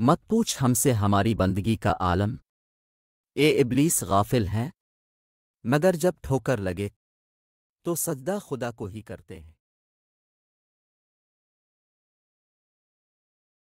मत पूछ हमसे हमारी बंदगी का आलम ए इबलीस गाफिल हैं मगर जब ठोकर लगे तो सजदा खुदा को ही करते हैं